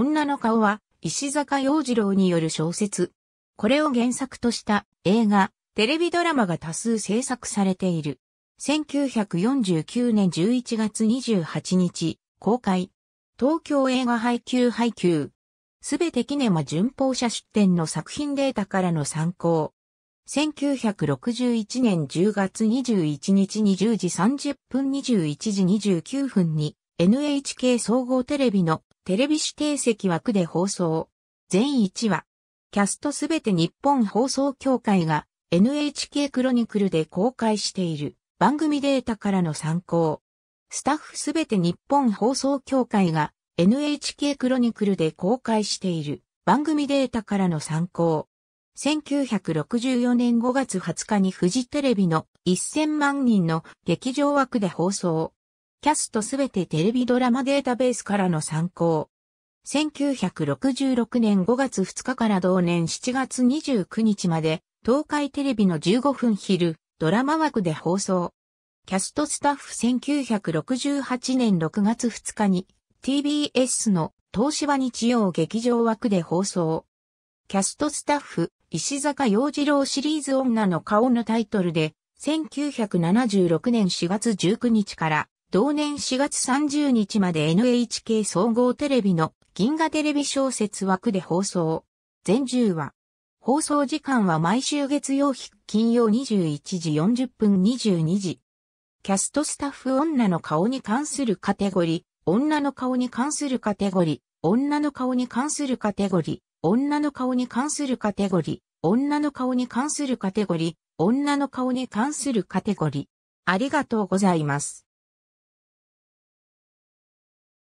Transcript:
女の顔は石坂洋次郎による小説。これを原作とした映画、テレビドラマが多数制作されている。1949年11月28日、公開。東京映画配給配給。すべてキネマ巡報社出展の作品データからの参考。1961年10月21日20時30分21時29分に NHK 総合テレビのテレビ指定席枠で放送。全1話。キャストすべて日本放送協会が NHK クロニクルで公開している番組データからの参考。スタッフすべて日本放送協会が NHK クロニクルで公開している番組データからの参考。1964年5月20日にフジテレビの1000万人の劇場枠で放送。キャストすべてテレビドラマデータベースからの参考。1966年5月2日から同年7月29日まで、東海テレビの15分昼、ドラマ枠で放送。キャストスタッフ1968年6月2日に TBS の東芝日曜劇場枠で放送。キャストスタッフ石坂洋次郎シリーズ女の顔のタイトルで1976年4月19日から同年4月30日まで NHK 総合テレビの銀河テレビ小説枠で放送。全10話。放送時間は毎週月曜日、金曜21時40分22時。キャストスタッフ女の顔に関するカテゴリー、女の顔に関するカテゴリー、女の顔に関するカテゴリー、女の顔に関するカテゴリー、女の顔に関するカテゴリー、女の顔に関するカテゴリー。ありがとうございます。